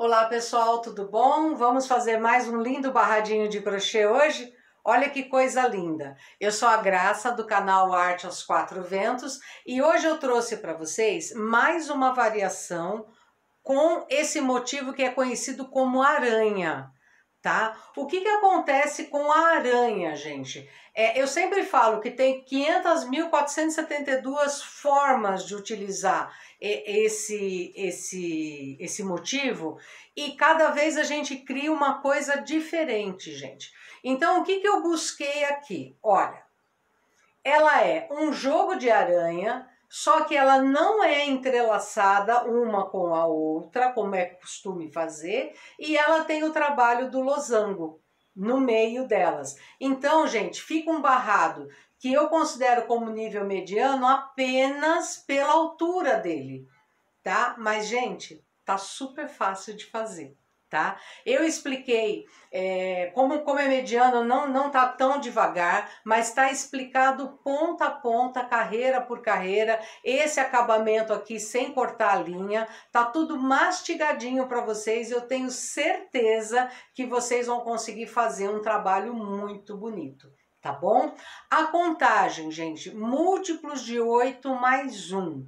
Olá pessoal, tudo bom? Vamos fazer mais um lindo barradinho de crochê hoje? Olha que coisa linda! Eu sou a Graça do canal Arte aos Quatro Ventos e hoje eu trouxe para vocês mais uma variação com esse motivo que é conhecido como aranha tá? O que, que acontece com a aranha, gente? É, eu sempre falo que tem 500.472 formas de utilizar esse, esse, esse motivo e cada vez a gente cria uma coisa diferente, gente. Então, o que, que eu busquei aqui? Olha, ela é um jogo de aranha só que ela não é entrelaçada uma com a outra, como é costume fazer, e ela tem o trabalho do losango no meio delas. Então, gente, fica um barrado que eu considero como nível mediano apenas pela altura dele, tá? Mas, gente, tá super fácil de fazer. Tá? Eu expliquei é, como, como é mediano, não não tá tão devagar, mas está explicado ponta a ponta, carreira por carreira, esse acabamento aqui sem cortar a linha, tá tudo mastigadinho para vocês. Eu tenho certeza que vocês vão conseguir fazer um trabalho muito bonito. Tá bom? A contagem, gente, múltiplos de 8 mais 1.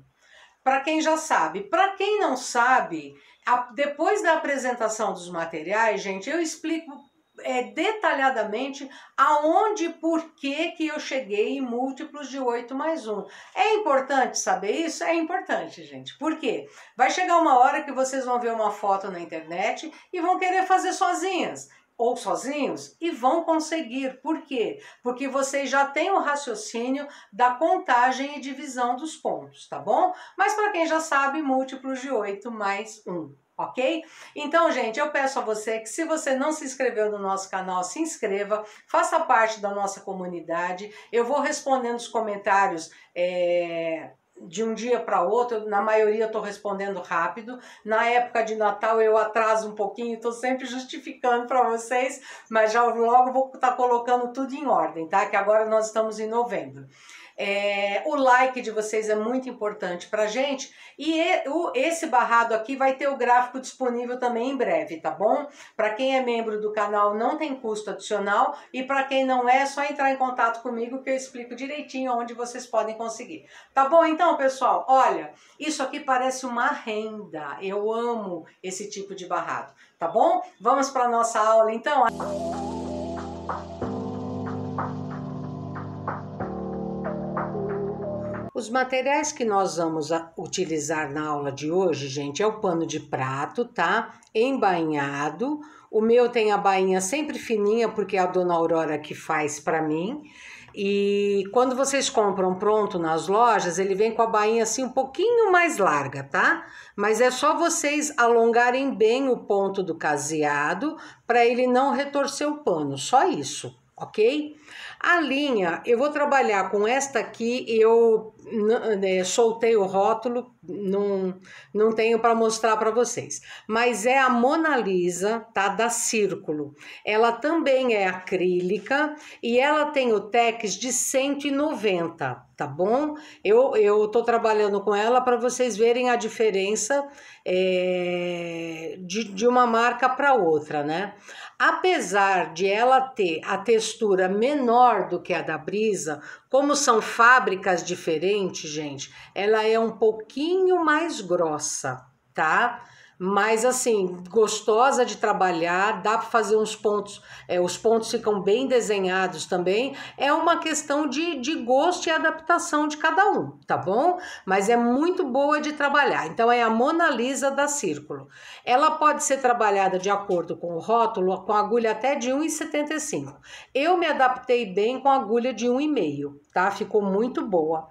Para quem já sabe. Para quem não sabe, a, depois da apresentação dos materiais, gente, eu explico é, detalhadamente aonde e por que, que eu cheguei em múltiplos de 8 mais 1. É importante saber isso? É importante, gente. Por quê? Vai chegar uma hora que vocês vão ver uma foto na internet e vão querer fazer sozinhas ou sozinhos e vão conseguir. Por quê? Porque vocês já têm o raciocínio da contagem e divisão dos pontos, tá bom? Mas para quem já sabe, múltiplos de 8 mais 1 ok? Então, gente, eu peço a você que se você não se inscreveu no nosso canal, se inscreva, faça parte da nossa comunidade. Eu vou respondendo os comentários é, de um dia para outro, na maioria estou respondendo rápido. Na época de Natal eu atraso um pouquinho, estou sempre justificando para vocês, mas já logo vou estar tá colocando tudo em ordem, tá? Que agora nós estamos em novembro. É, o like de vocês é muito importante para gente e esse barrado aqui vai ter o gráfico disponível também em breve, tá bom? Para quem é membro do canal não tem custo adicional e para quem não é, é só entrar em contato comigo que eu explico direitinho onde vocês podem conseguir. Tá bom então, pessoal? Olha, isso aqui parece uma renda. Eu amo esse tipo de barrado, tá bom? Vamos para nossa aula então. Música Os materiais que nós vamos utilizar na aula de hoje, gente, é o pano de prato, tá? Embainhado. O meu tem a bainha sempre fininha, porque é a dona Aurora que faz para mim. E quando vocês compram pronto nas lojas, ele vem com a bainha assim um pouquinho mais larga, tá? Mas é só vocês alongarem bem o ponto do caseado para ele não retorcer o pano, só isso, ok? A linha, eu vou trabalhar com esta aqui, eu né, soltei o rótulo, não, não tenho para mostrar para vocês. Mas é a Mona Lisa, tá? Da Círculo. Ela também é acrílica e ela tem o TEX de 190, tá bom? Eu, eu trabalhando com ela para vocês verem a diferença é, de, de uma marca para outra, né? Apesar de ela ter a textura menor do que a da Brisa, como são fábricas diferentes, gente. Ela é um pouquinho mais grossa, tá? Mas assim, gostosa de trabalhar, dá para fazer uns pontos, é, os pontos ficam bem desenhados também. É uma questão de, de gosto e adaptação de cada um, tá bom? Mas é muito boa de trabalhar. Então é a Mona Lisa da Círculo. Ela pode ser trabalhada de acordo com o rótulo, com agulha até de 1,75. Eu me adaptei bem com agulha de 1,5, tá? Ficou muito boa.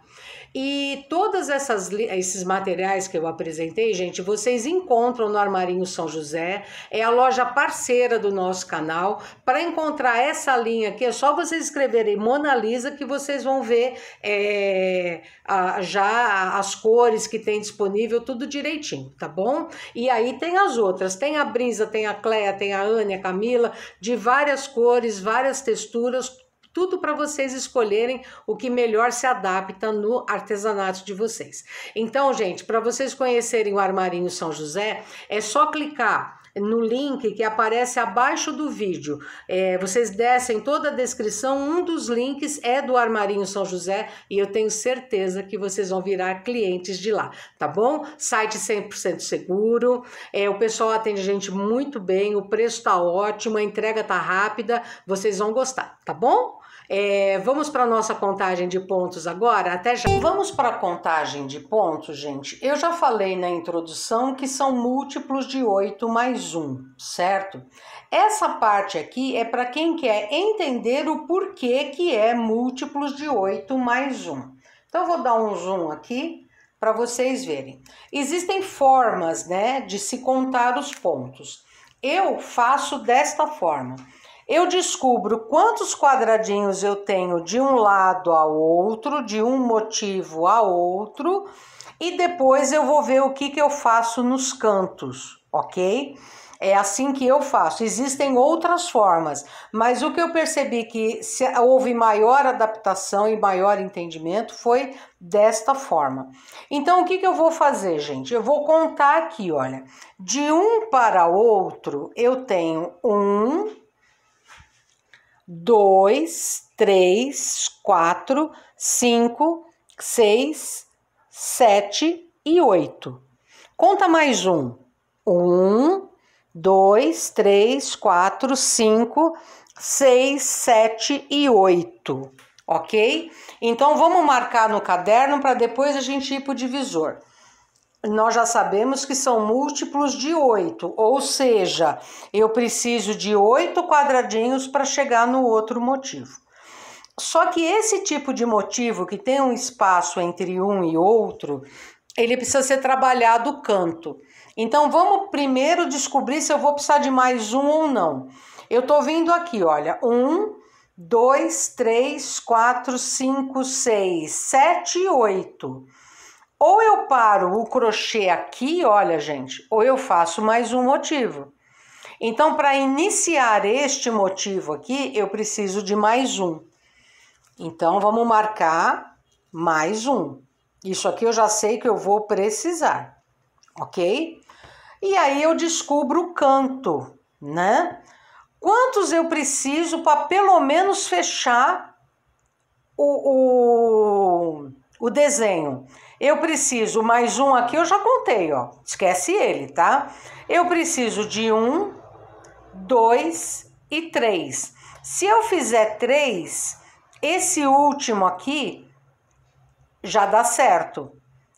E todas essas esses materiais que eu apresentei, gente, vocês encontram no Armarinho São José, é a loja parceira do nosso canal. Para encontrar essa linha aqui, é só vocês escreverem Mona Lisa que vocês vão ver é, a, já as cores que tem disponível, tudo direitinho, tá bom? E aí tem as outras, tem a Brisa, tem a Cleia, tem a Anne, a Camila, de várias cores, várias texturas, tudo para vocês escolherem o que melhor se adapta no artesanato de vocês. Então, gente, para vocês conhecerem o Armarinho São José, é só clicar no link que aparece abaixo do vídeo. É, vocês descem toda a descrição, um dos links é do Armarinho São José e eu tenho certeza que vocês vão virar clientes de lá, tá bom? Site 100% seguro, é, o pessoal atende a gente muito bem, o preço tá ótimo, a entrega tá rápida, vocês vão gostar, tá bom? É, vamos para nossa contagem de pontos agora? Até já. Vamos para a contagem de pontos, gente. Eu já falei na introdução que são múltiplos de 8 mais 1, certo? Essa parte aqui é para quem quer entender o porquê que é múltiplos de 8 mais 1. Então, eu vou dar um zoom aqui para vocês verem. Existem formas, né, de se contar os pontos. Eu faço desta forma eu descubro quantos quadradinhos eu tenho de um lado a outro, de um motivo a outro, e depois eu vou ver o que, que eu faço nos cantos, ok? É assim que eu faço. Existem outras formas, mas o que eu percebi que houve maior adaptação e maior entendimento foi desta forma. Então, o que, que eu vou fazer, gente? Eu vou contar aqui, olha. De um para outro, eu tenho um, dois, três, quatro, cinco, seis, sete e oito. Conta mais um. Um, dois, três, quatro, cinco, seis, sete e oito. Ok? Então vamos marcar no caderno para depois a gente ir para o divisor nós já sabemos que são múltiplos de 8, ou seja, eu preciso de 8 quadradinhos para chegar no outro motivo. Só que esse tipo de motivo que tem um espaço entre um e outro, ele precisa ser trabalhado canto. Então vamos primeiro descobrir se eu vou precisar de mais um ou não. Eu estou vindo aqui, olha, um, dois, três, quatro, cinco, seis, sete, e oito. Ou eu paro o crochê aqui, olha, gente, ou eu faço mais um motivo. Então, para iniciar este motivo aqui, eu preciso de mais um. Então, vamos marcar mais um. Isso aqui eu já sei que eu vou precisar, ok? E aí eu descubro o canto, né? Quantos eu preciso para pelo menos fechar o, o, o desenho? Eu preciso mais um aqui, eu já contei, ó. Esquece ele, tá? Eu preciso de um, dois e três. Se eu fizer três, esse último aqui já dá certo.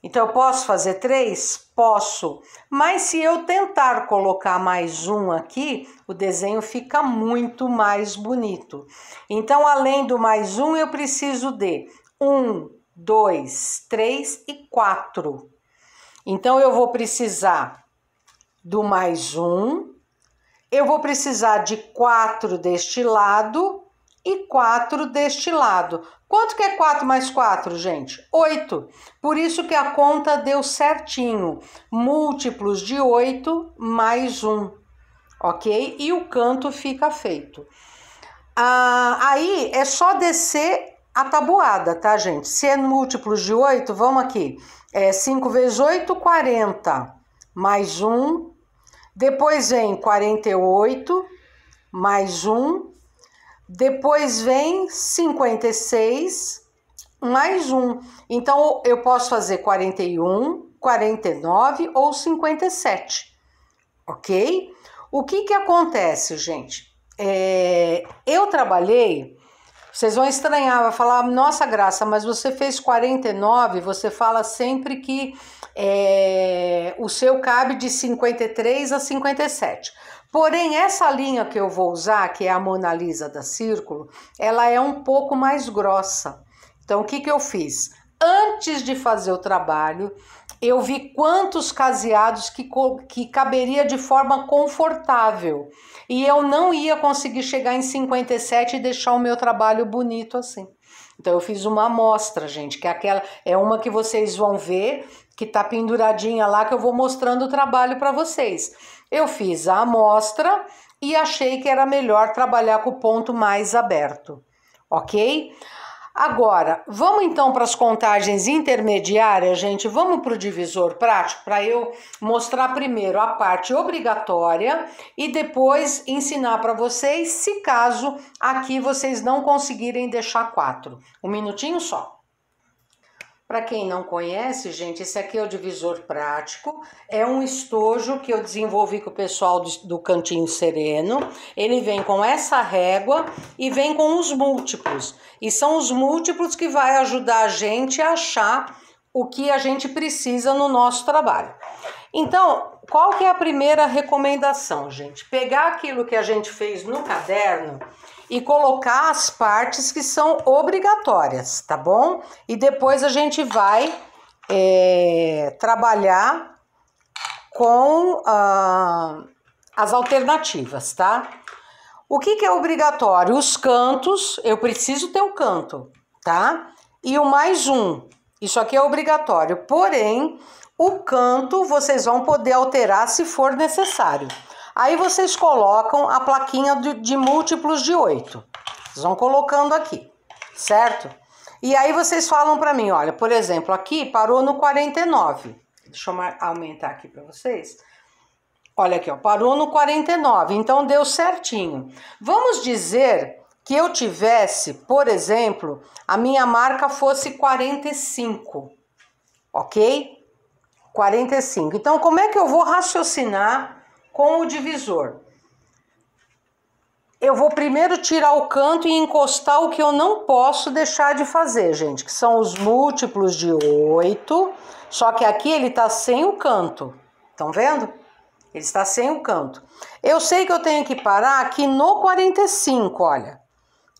Então, eu posso fazer três? Posso. Mas se eu tentar colocar mais um aqui, o desenho fica muito mais bonito. Então, além do mais um, eu preciso de um, 2, 3 e 4. Então, eu vou precisar do mais um, eu vou precisar de 4 deste lado e 4 deste lado. Quanto que é 4 mais 4, gente? 8. Por isso que a conta deu certinho. Múltiplos de 8 mais 1, ok? E o canto fica feito. Ah, aí é só descer a tabuada, tá, gente? Se é múltiplos de 8, vamos aqui. É 5 vezes 8, 40. Mais 1. Depois vem 48. Mais 1. Depois vem 56. Mais 1. Então, eu posso fazer 41, 49 ou 57. Ok? O que que acontece, gente? É, eu trabalhei vocês vão estranhar, vai falar, nossa graça, mas você fez 49, você fala sempre que é, o seu cabe de 53 a 57. Porém, essa linha que eu vou usar, que é a Mona Lisa da Círculo, ela é um pouco mais grossa. Então, o que, que eu fiz? Antes de fazer o trabalho, eu vi quantos caseados que, que caberia de forma confortável. E eu não ia conseguir chegar em 57 e deixar o meu trabalho bonito assim. Então eu fiz uma amostra, gente, que é aquela é uma que vocês vão ver, que tá penduradinha lá que eu vou mostrando o trabalho para vocês. Eu fiz a amostra e achei que era melhor trabalhar com o ponto mais aberto, OK? Agora, vamos então para as contagens intermediárias, gente. Vamos para o divisor prático para eu mostrar primeiro a parte obrigatória e depois ensinar para vocês, se caso aqui vocês não conseguirem deixar quatro. Um minutinho só. Para quem não conhece, gente, esse aqui é o divisor prático, é um estojo que eu desenvolvi com o pessoal do Cantinho Sereno. Ele vem com essa régua e vem com os múltiplos. E são os múltiplos que vai ajudar a gente a achar o que a gente precisa no nosso trabalho. Então, qual que é a primeira recomendação, gente? Pegar aquilo que a gente fez no caderno e colocar as partes que são obrigatórias, tá bom? E depois a gente vai é, trabalhar com ah, as alternativas, tá? O que, que é obrigatório? Os cantos, eu preciso ter o um canto, tá? E o mais um, isso aqui é obrigatório, porém, o canto vocês vão poder alterar se for necessário. Aí vocês colocam a plaquinha de, de múltiplos de 8. Vocês vão colocando aqui, certo? E aí vocês falam para mim, olha, por exemplo, aqui parou no 49. Deixa eu aumentar aqui para vocês. Olha aqui, ó, parou no 49, então deu certinho. Vamos dizer que eu tivesse, por exemplo, a minha marca fosse 45, ok? 45. Então, como é que eu vou raciocinar com o divisor. Eu vou primeiro tirar o canto e encostar o que eu não posso deixar de fazer, gente, que são os múltiplos de 8, só que aqui ele tá sem o canto. Estão vendo? Ele está sem o canto. Eu sei que eu tenho que parar aqui no 45, olha.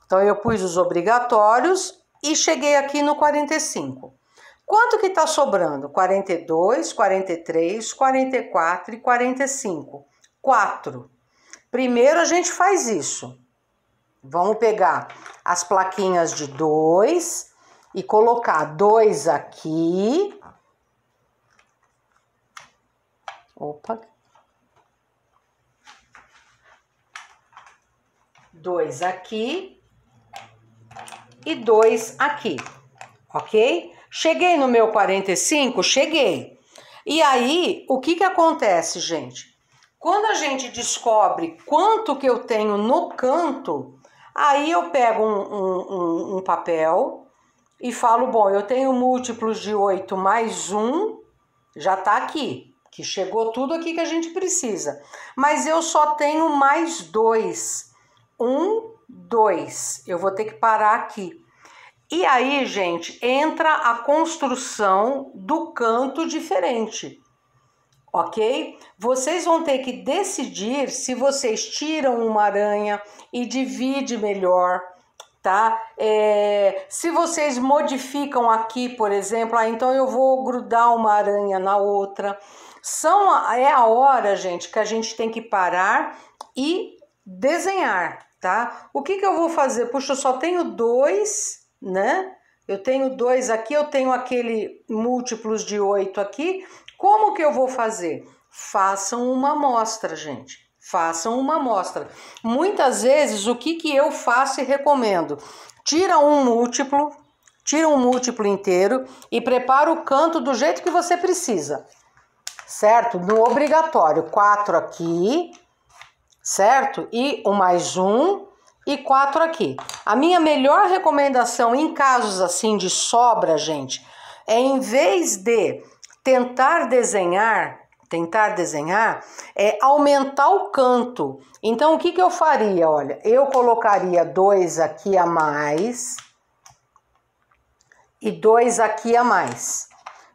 Então eu pus os obrigatórios e cheguei aqui no 45. Quanto que está sobrando? 42, 43, 44 e 45. 4. Primeiro a gente faz isso. Vamos pegar as plaquinhas de 2 e colocar 2 aqui. Opa. 2 aqui e 2 aqui, ok? Cheguei no meu 45? Cheguei. E aí, o que, que acontece, gente? Quando a gente descobre quanto que eu tenho no canto, aí eu pego um, um, um, um papel e falo, bom, eu tenho múltiplos de 8 mais 1, já tá aqui, que chegou tudo aqui que a gente precisa. Mas eu só tenho mais 2. 1, 2. Eu vou ter que parar aqui. E aí, gente, entra a construção do canto diferente, ok? Vocês vão ter que decidir se vocês tiram uma aranha e divide melhor, tá? É, se vocês modificam aqui, por exemplo, ah, então eu vou grudar uma aranha na outra. São, é a hora, gente, que a gente tem que parar e desenhar, tá? O que, que eu vou fazer? Puxa, eu só tenho dois né? Eu tenho dois aqui, eu tenho aquele múltiplos de oito aqui. Como que eu vou fazer? Façam uma amostra, gente. Façam uma amostra. Muitas vezes, o que, que eu faço e recomendo? Tira um múltiplo, tira um múltiplo inteiro e prepara o canto do jeito que você precisa, certo? No obrigatório, quatro aqui, certo? E o mais um, e quatro aqui. A minha melhor recomendação em casos assim de sobra, gente, é em vez de tentar desenhar, tentar desenhar, é aumentar o canto. Então, o que, que eu faria? Olha, eu colocaria dois aqui a mais e dois aqui a mais.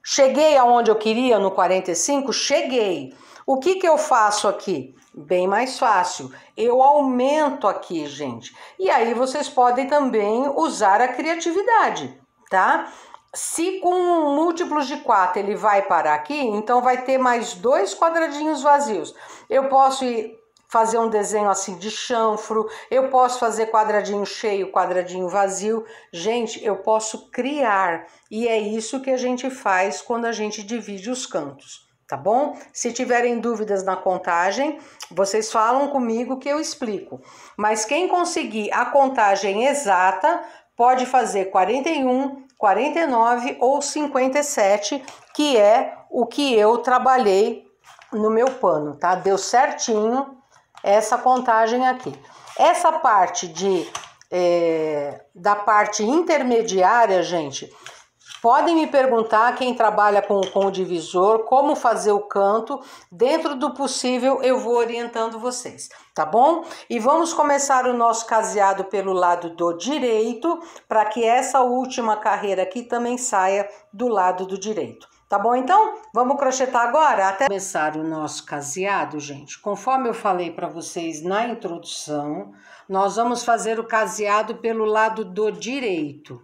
Cheguei aonde eu queria no 45? Cheguei. O que, que eu faço aqui? Bem mais fácil. Eu aumento aqui, gente. E aí vocês podem também usar a criatividade, tá? Se com múltiplos de 4 ele vai parar aqui, então vai ter mais dois quadradinhos vazios. Eu posso ir fazer um desenho assim de chanfro, eu posso fazer quadradinho cheio, quadradinho vazio. Gente, eu posso criar e é isso que a gente faz quando a gente divide os cantos tá bom? Se tiverem dúvidas na contagem, vocês falam comigo que eu explico. Mas quem conseguir a contagem exata, pode fazer 41, 49 ou 57, que é o que eu trabalhei no meu pano, tá? Deu certinho essa contagem aqui. Essa parte de é, da parte intermediária, gente, Podem me perguntar quem trabalha com, com o divisor, como fazer o canto. Dentro do possível, eu vou orientando vocês, tá bom? E vamos começar o nosso caseado pelo lado do direito, para que essa última carreira aqui também saia do lado do direito. Tá bom então? Vamos crochetar agora até começar o nosso caseado, gente. Conforme eu falei para vocês na introdução, nós vamos fazer o caseado pelo lado do direito.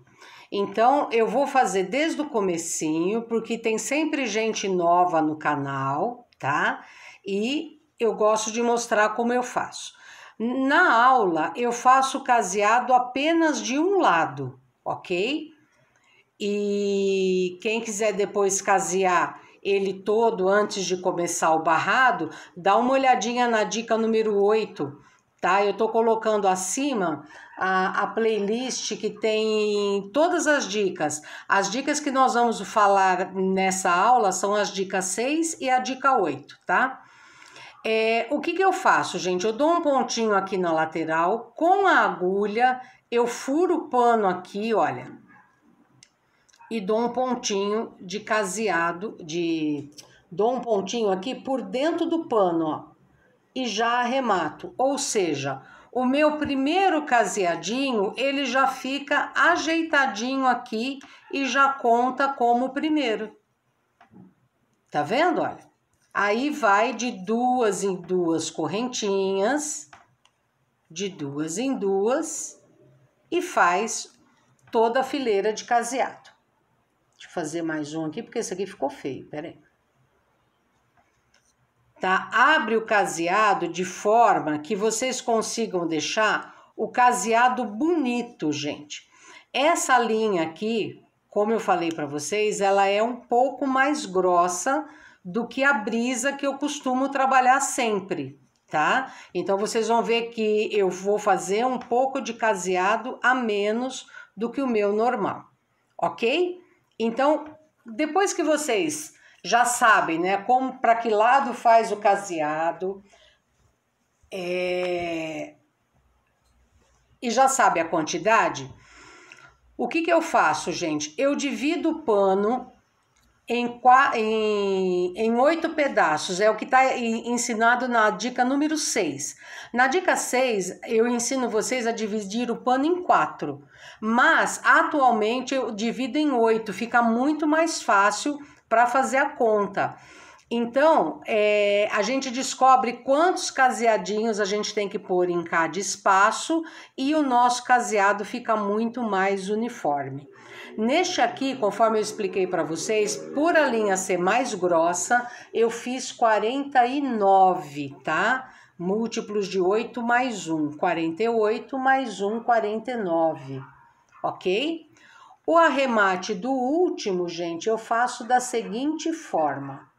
Então eu vou fazer desde o comecinho, porque tem sempre gente nova no canal, tá? E eu gosto de mostrar como eu faço. Na aula eu faço caseado apenas de um lado, ok? E quem quiser depois casear ele todo antes de começar o barrado, dá uma olhadinha na dica número 8, tá? Eu tô colocando acima a, a playlist que tem todas as dicas. As dicas que nós vamos falar nessa aula são as dicas 6 e a dica 8, tá? É, o que, que eu faço, gente? Eu dou um pontinho aqui na lateral com a agulha, eu furo o pano aqui, olha, e dou um pontinho de caseado, de dou um pontinho aqui por dentro do pano, ó, e já arremato. Ou seja, o meu primeiro caseadinho, ele já fica ajeitadinho aqui e já conta como primeiro. Tá vendo, olha? Aí vai de duas em duas correntinhas, de duas em duas, e faz toda a fileira de caseado. Deixa eu fazer mais um aqui, porque esse aqui ficou feio, peraí tá? Abre o caseado de forma que vocês consigam deixar o caseado bonito, gente. Essa linha aqui, como eu falei para vocês, ela é um pouco mais grossa do que a brisa que eu costumo trabalhar sempre, tá? Então vocês vão ver que eu vou fazer um pouco de caseado a menos do que o meu normal, ok? Então, depois que vocês já sabem, né? Como para que lado faz o caseado. É... E já sabe a quantidade. O que, que eu faço, gente? Eu divido o pano em, em, em oito pedaços, é o que está ensinado na dica número 6. Na dica 6, eu ensino vocês a dividir o pano em quatro, mas atualmente eu divido em oito, fica muito mais fácil para fazer a conta. Então, é, a gente descobre quantos caseadinhos a gente tem que pôr em cada espaço e o nosso caseado fica muito mais uniforme. Neste aqui, conforme eu expliquei para vocês, por a linha ser mais grossa, eu fiz 49, tá? Múltiplos de 8 mais 1, 48 mais 1, 49, ok? O arremate do último, gente, eu faço da seguinte forma.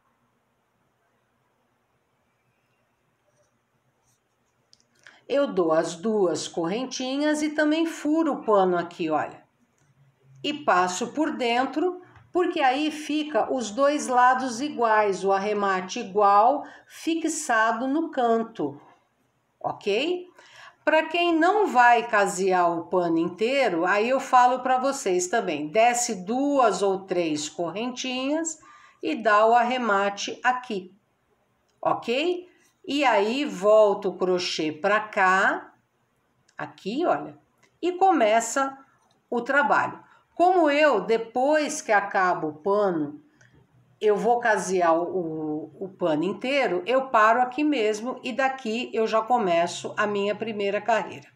Eu dou as duas correntinhas e também furo o pano aqui, olha. E passo por dentro, porque aí fica os dois lados iguais, o arremate igual, fixado no canto, ok? Para quem não vai casear o pano inteiro, aí eu falo para vocês também: desce duas ou três correntinhas e dá o arremate aqui, ok? E aí volta o crochê para cá, aqui, olha, e começa o trabalho. Como eu, depois que acabo o pano, eu vou casear o, o, pano inteiro, eu paro aqui mesmo e daqui eu já começo a minha primeira carreira.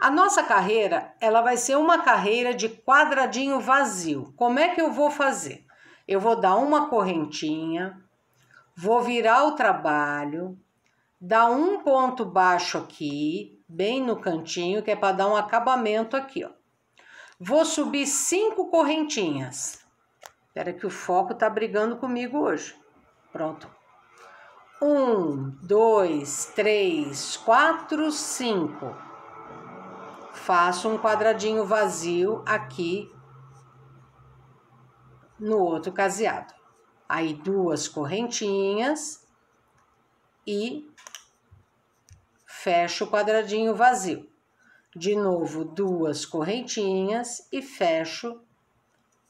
A nossa carreira, ela vai ser uma carreira de quadradinho vazio. Como é que eu vou fazer? Eu vou dar uma correntinha, vou virar o trabalho, dar um ponto baixo aqui, bem no cantinho, que é para dar um acabamento aqui, ó. Vou subir cinco correntinhas. Espera que o foco está brigando comigo hoje. Pronto. Um, dois, três, quatro, cinco. Faço um quadradinho vazio aqui no outro caseado. Aí duas correntinhas e fecho o quadradinho vazio. De novo, duas correntinhas e fecho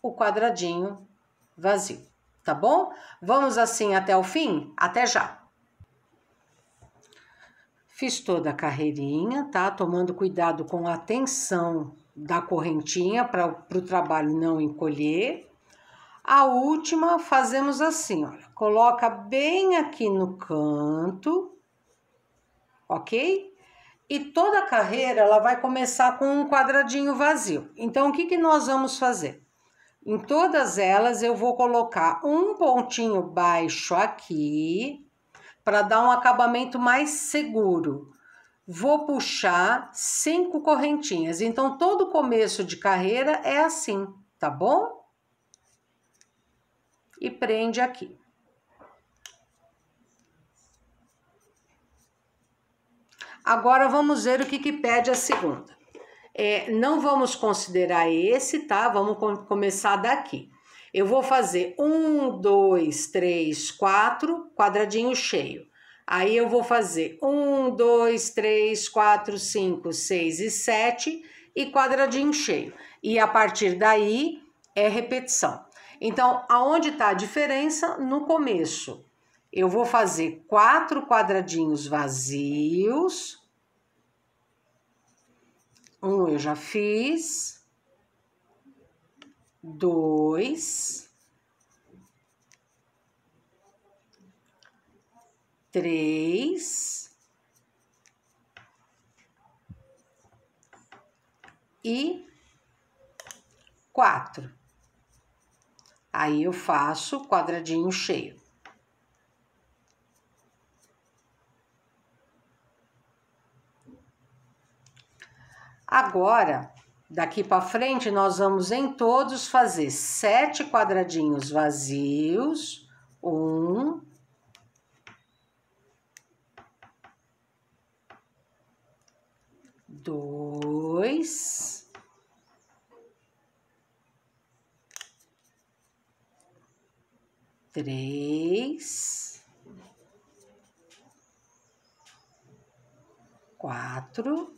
o quadradinho vazio, tá bom? Vamos assim até o fim? Até já! Fiz toda a carreirinha, tá? Tomando cuidado com a tensão da correntinha para o trabalho não encolher. A última fazemos assim, olha, coloca bem aqui no canto, ok? E toda a carreira ela vai começar com um quadradinho vazio. Então, o que, que nós vamos fazer? Em todas elas, eu vou colocar um pontinho baixo aqui, para dar um acabamento mais seguro. Vou puxar cinco correntinhas. Então, todo começo de carreira é assim, tá bom? E prende aqui. Agora, vamos ver o que, que pede a segunda. É, não vamos considerar esse, tá? Vamos com começar daqui. Eu vou fazer um, dois, três, quatro, quadradinho cheio. Aí eu vou fazer um, dois, três, quatro, cinco, seis e sete e quadradinho cheio. E a partir daí é repetição. Então, aonde está a diferença? No começo. Eu vou fazer quatro quadradinhos vazios um eu já fiz. Dois. Três. E quatro. Aí eu faço quadradinho cheio. Agora, daqui para frente, nós vamos em todos fazer sete quadradinhos vazios. Um, dois, três, quatro.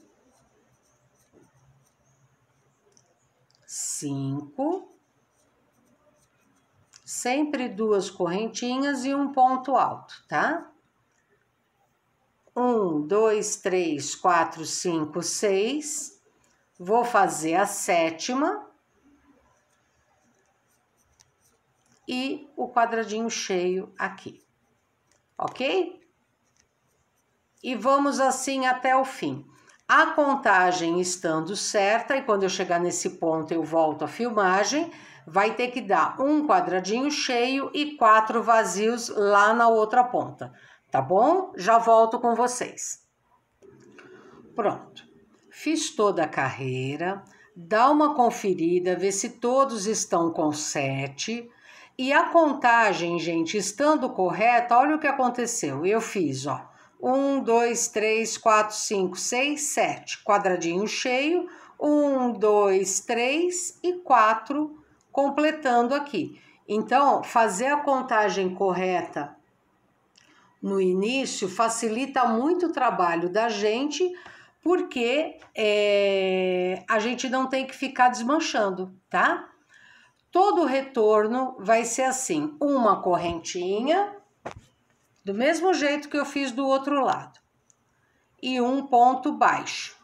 cinco, sempre duas correntinhas e um ponto alto, tá? Um, dois, três, quatro, cinco, seis. Vou fazer a sétima. E o quadradinho cheio aqui, ok? E vamos assim até o fim. A contagem estando certa, e quando eu chegar nesse ponto eu volto à filmagem, vai ter que dar um quadradinho cheio e quatro vazios lá na outra ponta, tá bom? Já volto com vocês. Pronto, fiz toda a carreira, dá uma conferida, vê se todos estão com sete. E a contagem, gente, estando correta, olha o que aconteceu. Eu fiz, ó 1, 2, 3, 4, 5, 6, 7. Quadradinho cheio. 1, 2, 3 e 4, completando aqui. Então, fazer a contagem correta no início facilita muito o trabalho da gente, porque é, a gente não tem que ficar desmanchando, tá? Todo retorno vai ser assim: uma correntinha, do mesmo jeito que eu fiz do outro lado, e um ponto baixo.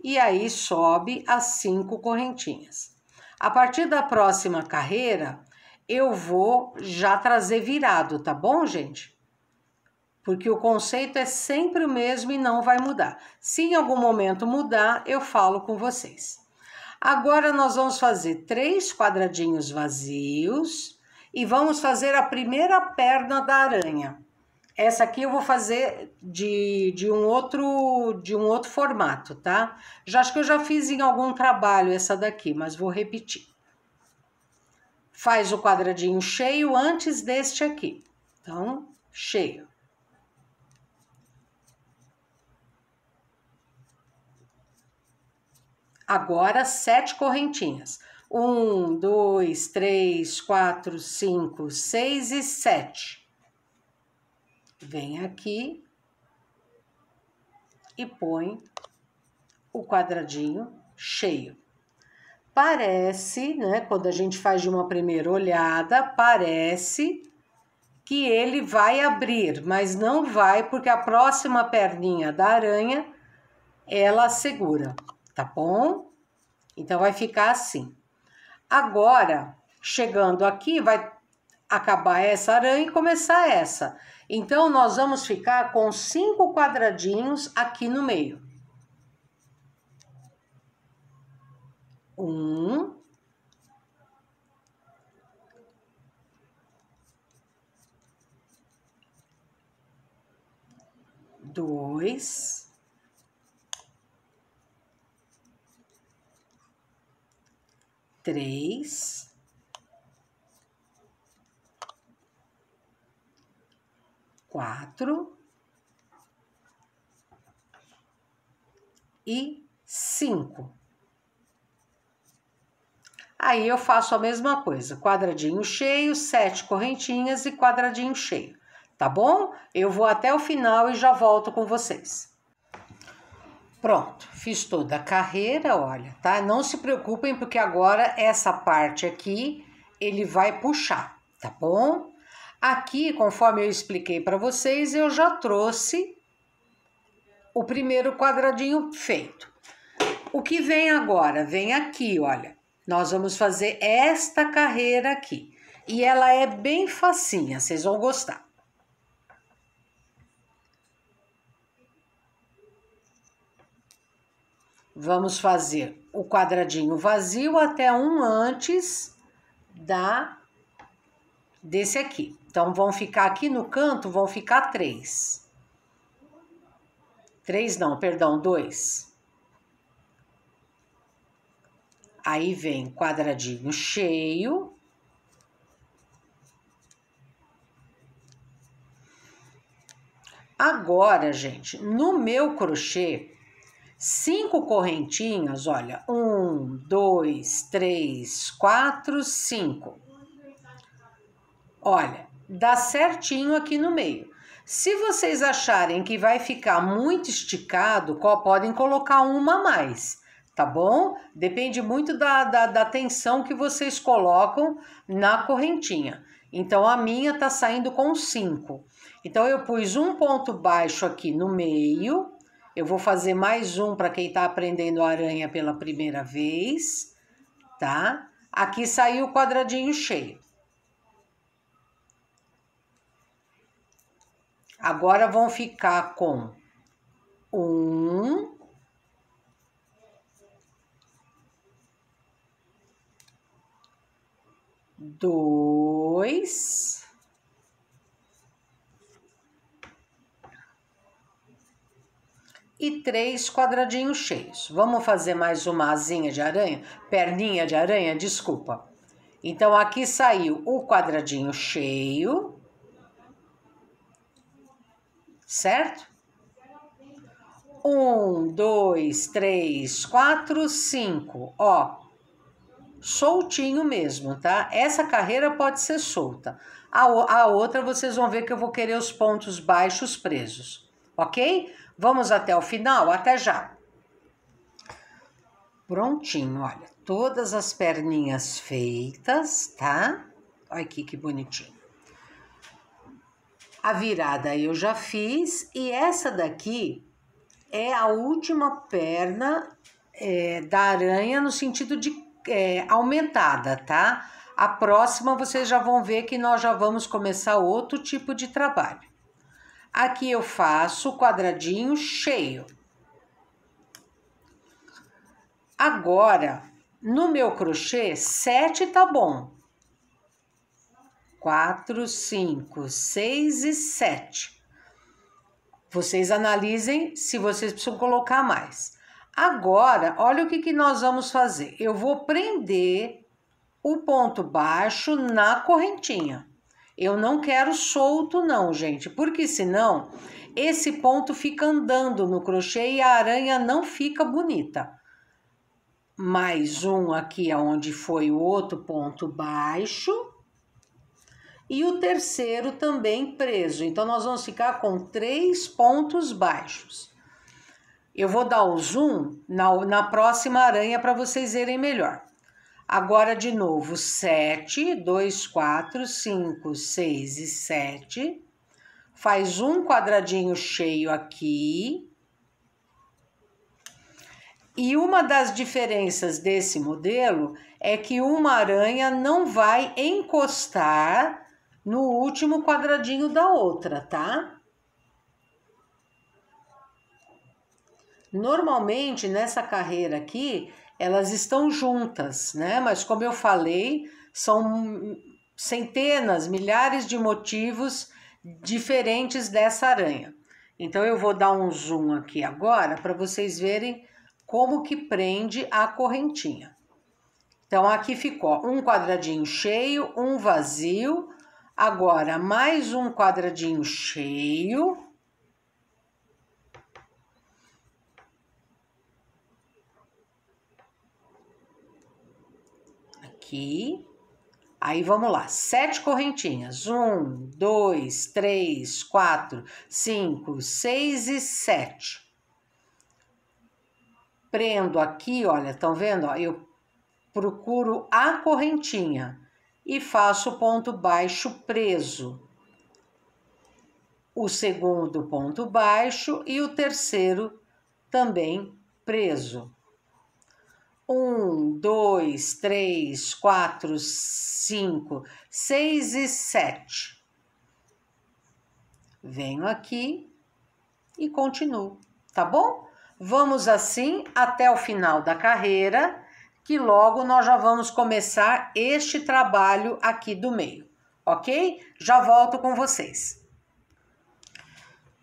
E aí sobe as cinco correntinhas. A partir da próxima carreira, eu vou já trazer virado, tá bom, gente? Porque o conceito é sempre o mesmo e não vai mudar. Se em algum momento mudar, eu falo com vocês. Agora nós vamos fazer três quadradinhos vazios e vamos fazer a primeira perna da aranha. Essa aqui eu vou fazer de, de um outro de um outro formato, tá? Já acho que eu já fiz em algum trabalho essa daqui, mas vou repetir. Faz o quadradinho cheio antes deste aqui. Então, cheio. Agora, sete correntinhas. Um, dois, três, quatro, cinco, seis e sete. Vem aqui e põe o quadradinho cheio. Parece, né, quando a gente faz de uma primeira olhada, parece que ele vai abrir, mas não vai porque a próxima perninha da aranha ela segura, tá bom? Então vai ficar assim. Agora, chegando aqui, vai acabar essa aranha e começar essa. Então, nós vamos ficar com cinco quadradinhos aqui no meio. Um. Dois. três, quatro e cinco. Aí eu faço a mesma coisa, quadradinho cheio, sete correntinhas e quadradinho cheio, tá bom? Eu vou até o final e já volto com vocês. Pronto, fiz toda a carreira, olha, tá? Não se preocupem porque agora essa parte aqui ele vai puxar, tá bom? Aqui, conforme eu expliquei para vocês, eu já trouxe o primeiro quadradinho feito. O que vem agora? Vem aqui, olha. Nós vamos fazer esta carreira aqui. E ela é bem facinha, vocês vão gostar. Vamos fazer o quadradinho vazio até um antes da desse aqui. Então, vão ficar aqui no canto, vão ficar três. Três não, perdão, dois. Aí vem quadradinho cheio. Agora, gente, no meu crochê, Cinco correntinhas, olha, um, dois, três, quatro, cinco. Olha, dá certinho aqui no meio. Se vocês acharem que vai ficar muito esticado, podem colocar uma a mais, tá bom? Depende muito da, da, da tensão que vocês colocam na correntinha. Então, a minha tá saindo com cinco. Então, eu pus um ponto baixo aqui no meio, eu vou fazer mais um para quem está aprendendo aranha pela primeira vez, tá? Aqui saiu o quadradinho cheio. Agora vão ficar com um, dois, e três quadradinhos cheios. Vamos fazer mais uma asinha de aranha? Perninha de aranha, desculpa. Então, aqui saiu o quadradinho cheio, certo? Um, dois, três, quatro, cinco. Ó, soltinho mesmo, tá? Essa carreira pode ser solta. A, a outra vocês vão ver que eu vou querer os pontos baixos presos, ok? Vamos até o final? Até já! Prontinho, olha, todas as perninhas feitas, tá? Olha aqui que bonitinho. A virada eu já fiz e essa daqui é a última perna é, da aranha no sentido de é, aumentada, tá? A próxima vocês já vão ver que nós já vamos começar outro tipo de trabalho. Aqui eu faço o quadradinho cheio. Agora, no meu crochê, sete tá bom. Quatro, cinco, seis e sete. Vocês analisem se vocês precisam colocar mais. Agora, olha o que, que nós vamos fazer. Eu vou prender o ponto baixo na correntinha. Eu não quero solto não, gente, porque senão esse ponto fica andando no crochê e a aranha não fica bonita. Mais um aqui aonde foi o outro ponto baixo. E o terceiro também preso. Então, nós vamos ficar com três pontos baixos. Eu vou dar o zoom na, na próxima aranha para vocês verem melhor. Agora de novo, 7, 2, 4, 5, 6 e 7. Faz um quadradinho cheio aqui. E uma das diferenças desse modelo é que uma aranha não vai encostar no último quadradinho da outra, tá? Normalmente, nessa carreira aqui, elas estão juntas, né? Mas como eu falei, são centenas, milhares de motivos diferentes dessa aranha. Então eu vou dar um zoom aqui agora para vocês verem como que prende a correntinha. Então aqui ficou um quadradinho cheio, um vazio, agora mais um quadradinho cheio aqui. Aí vamos lá, sete correntinhas. Um, dois, três, quatro, cinco, seis e sete. Prendo aqui, olha, estão vendo? eu procuro a correntinha e faço ponto baixo preso. O segundo ponto baixo e o terceiro também preso um, dois, três, quatro, cinco, seis e sete. Venho aqui e continuo, tá bom? Vamos assim até o final da carreira, que logo nós já vamos começar este trabalho aqui do meio, ok? Já volto com vocês.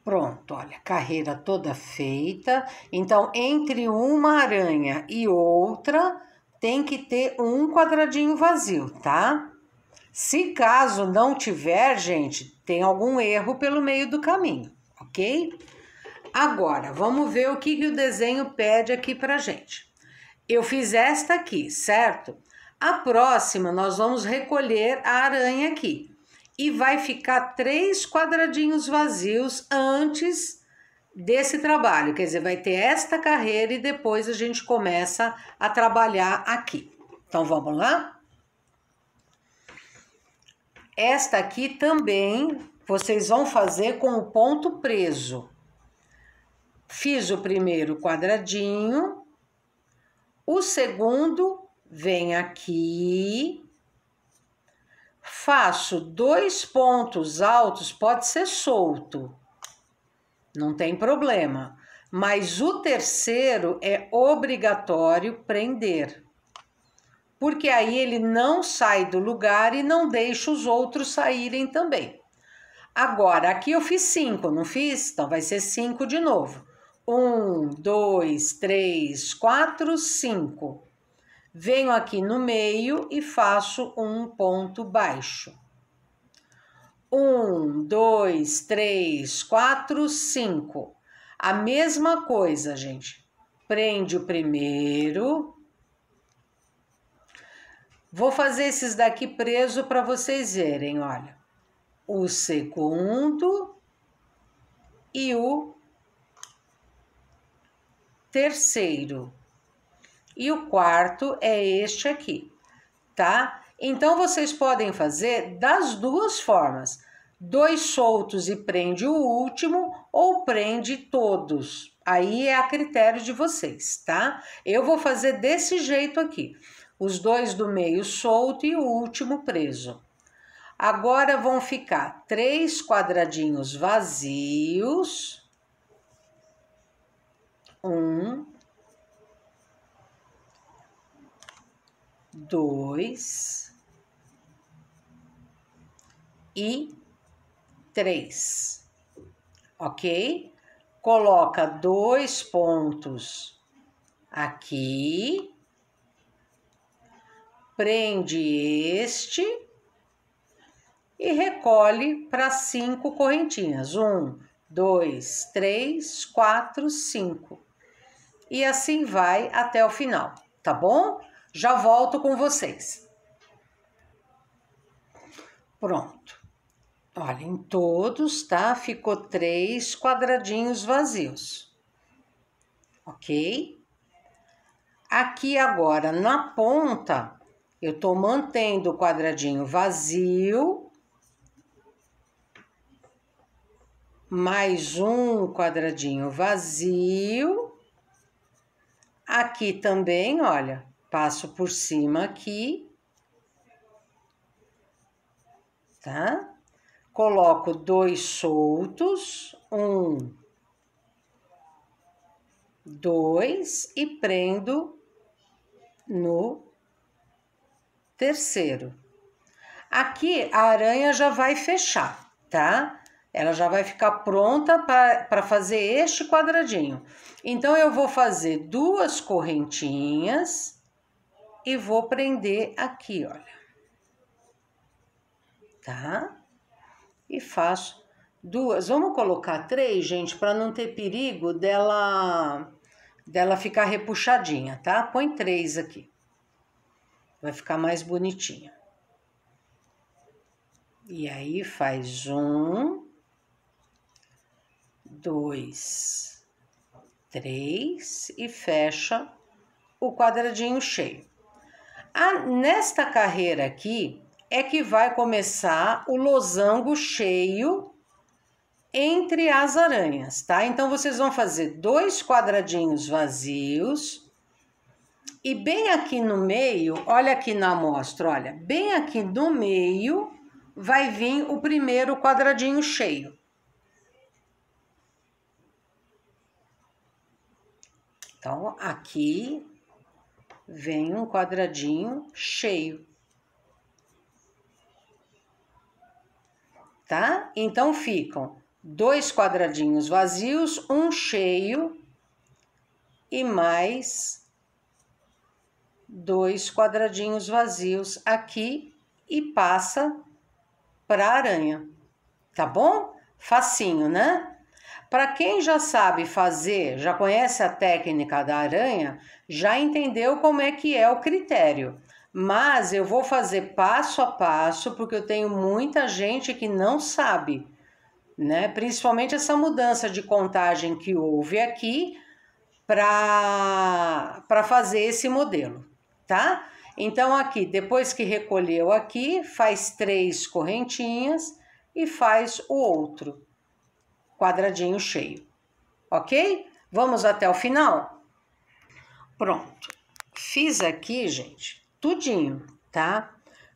Pronto, olha, carreira toda feita. Então, entre uma aranha e outra, tem que ter um quadradinho vazio, tá? Se caso não tiver, gente, tem algum erro pelo meio do caminho, ok? Agora, vamos ver o que, que o desenho pede aqui pra gente. Eu fiz esta aqui, certo? A próxima, nós vamos recolher a aranha aqui e vai ficar três quadradinhos vazios antes desse trabalho. Quer dizer, vai ter esta carreira e depois a gente começa a trabalhar aqui. Então vamos lá? Esta aqui também vocês vão fazer com o ponto preso. Fiz o primeiro quadradinho, o segundo vem aqui faço dois pontos altos, pode ser solto, não tem problema, mas o terceiro é obrigatório prender, porque aí ele não sai do lugar e não deixa os outros saírem também. Agora, aqui eu fiz cinco, não fiz? Então vai ser cinco de novo. Um, dois, três, quatro, cinco venho aqui no meio e faço um ponto baixo. Um, dois, três, quatro, cinco. A mesma coisa, gente. Prende o primeiro. Vou fazer esses daqui preso para vocês verem, olha. O segundo e o terceiro. E o quarto é este aqui, tá? Então vocês podem fazer das duas formas: dois soltos e prende o último, ou prende todos. Aí é a critério de vocês, tá? Eu vou fazer desse jeito aqui: os dois do meio solto e o último preso. Agora vão ficar três quadradinhos vazios. Um, dois e três, ok? Coloca dois pontos aqui, prende este e recolhe para cinco correntinhas: um, dois, três, quatro, cinco. E assim vai até o final, tá bom? Já volto com vocês. Pronto. Olha, em todos, tá? Ficou três quadradinhos vazios. Ok? Aqui agora, na ponta, eu tô mantendo o quadradinho vazio. Mais um quadradinho vazio. Aqui também, olha, Passo por cima aqui, tá? Coloco dois soltos, um, dois, e prendo no terceiro. Aqui a aranha já vai fechar, tá? Ela já vai ficar pronta para fazer este quadradinho. Então, eu vou fazer duas correntinhas e vou prender aqui, olha. Tá? E faço duas. Vamos colocar três, gente, para não ter perigo dela dela ficar repuxadinha, tá? Põe três aqui. Vai ficar mais bonitinha. E aí faz um, dois, três e fecha o quadradinho cheio. A, nesta carreira aqui é que vai começar o losango cheio entre as aranhas, tá? Então vocês vão fazer dois quadradinhos vazios e bem aqui no meio, olha aqui na amostra, olha, bem aqui no meio vai vir o primeiro quadradinho cheio. Então, aqui vem um quadradinho cheio. Tá? Então ficam dois quadradinhos vazios, um cheio e mais dois quadradinhos vazios aqui e passa para a aranha. Tá bom? Facinho, né? Para quem já sabe fazer, já conhece a técnica da aranha, já entendeu como é que é o critério. Mas eu vou fazer passo a passo porque eu tenho muita gente que não sabe, né? Principalmente essa mudança de contagem que houve aqui para fazer esse modelo, tá? Então, aqui, depois que recolheu aqui, faz três correntinhas e faz o outro quadradinho cheio. Ok? Vamos até o final? Pronto. Fiz aqui, gente, tudinho, tá?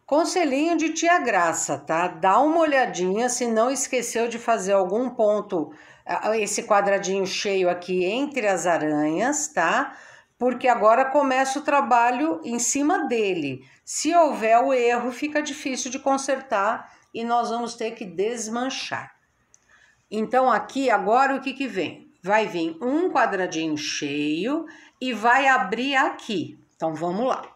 Conselhinho de tia Graça, tá? Dá uma olhadinha se não esqueceu de fazer algum ponto, ah, ah, esse quadradinho cheio aqui entre as aranhas, tá? Porque agora começa o trabalho em cima dele. Se houver o erro, fica difícil de consertar e nós vamos ter que desmanchar. Então, aqui agora o que, que vem? Vai vir um quadradinho cheio e vai abrir aqui. Então, vamos lá.